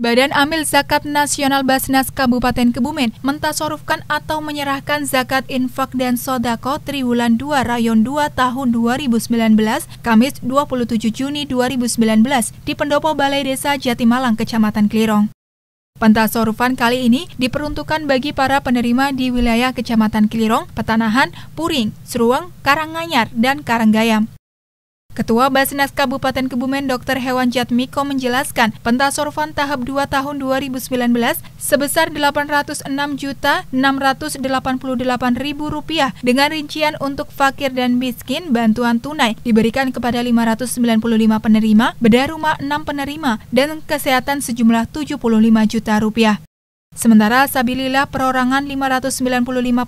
Badan Amil Zakat Nasional Basnas Kabupaten Kebumen mentasorufkan atau menyerahkan zakat infak dan sodako triwulan 2 rayon 2 tahun 2019 Kamis 27 Juni 2019 di Pendopo Balai Desa Jatimalang, Kecamatan Klirong. Pentasorufan kali ini diperuntukkan bagi para penerima di wilayah Kecamatan Klirong, Petanahan, Puring, Seruang, Karanganyar, dan Karanggayam. Ketua Basnas Kabupaten Kebumen Dr. Hewan Jatmiko menjelaskan pentas sorvan tahap 2 tahun 2019 sebesar Rp806.688.000 dengan rincian untuk fakir dan miskin bantuan tunai diberikan kepada 595 penerima, bedah rumah 6 penerima, dan kesehatan sejumlah 75 juta rupiah. Sementara Sabilillah perorangan 595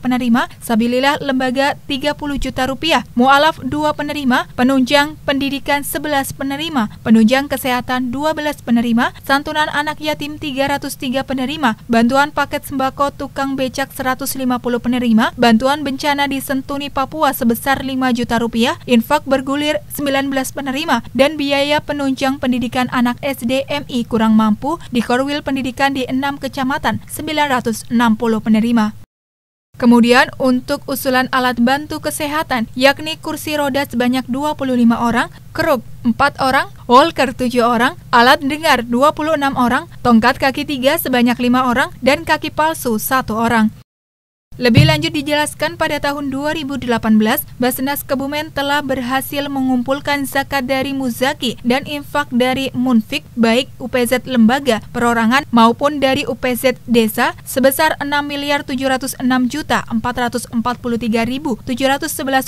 penerima, Sabilillah lembaga 30 juta rupiah, mualaf 2 penerima, penunjang pendidikan 11 penerima, penunjang kesehatan 12 penerima, santunan anak yatim 303 penerima, bantuan paket sembako tukang becak 150 penerima, bantuan bencana di Sentuni Papua sebesar 5 juta rupiah, infak bergulir 19 penerima, dan biaya penunjang pendidikan anak SDMI kurang mampu di Korwil Pendidikan di 6 kecamatan 1.960 penerima. Kemudian untuk usulan alat bantu kesehatan, yakni kursi roda sebanyak 25 orang, keruk 4 orang, walker 7 orang, alat dengar 26 orang, tongkat kaki 3 sebanyak 5 orang, dan kaki palsu 1 orang. Lebih lanjut dijelaskan pada tahun 2018, Basnas Kebumen telah berhasil mengumpulkan zakat dari muzaki dan infak dari munfik baik UPZ lembaga perorangan maupun dari UPZ desa sebesar 6 miliar 706 juta 443.711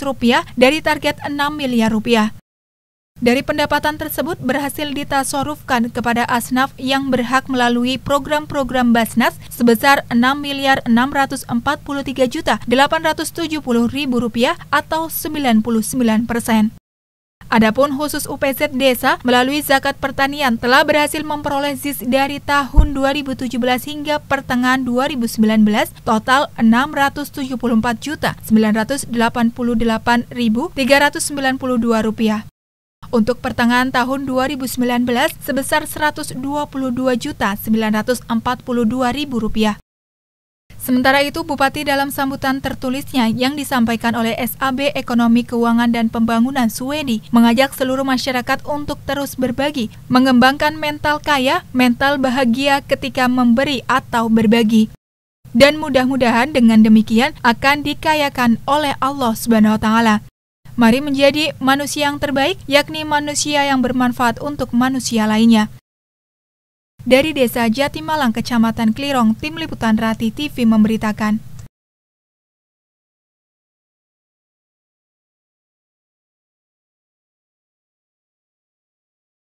rupiah dari target 6 miliar rupiah. Dari pendapatan tersebut berhasil ditasorufkan kepada asnaf yang berhak melalui program-program Basnas sebesar 6 miliar 643 juta puluh ribu rupiah atau 99 persen. Adapun khusus UPZ desa melalui zakat pertanian telah berhasil memperoleh ZIS dari tahun 2017 hingga pertengahan 2019 total 674 juta 988.392 rupiah. Untuk pertengahan tahun 2019 sebesar Rp122.942.000. Sementara itu, Bupati dalam sambutan tertulisnya yang disampaikan oleh SAB Ekonomi Keuangan dan Pembangunan Suwedi mengajak seluruh masyarakat untuk terus berbagi, mengembangkan mental kaya, mental bahagia ketika memberi atau berbagi. Dan mudah-mudahan dengan demikian akan dikayakan oleh Allah Subhanahu wa taala. Mari menjadi manusia yang terbaik, yakni manusia yang bermanfaat untuk manusia lainnya. Dari Desa Jatimalang, Kecamatan Klirong, Tim Liputan Rati TV memberitakan.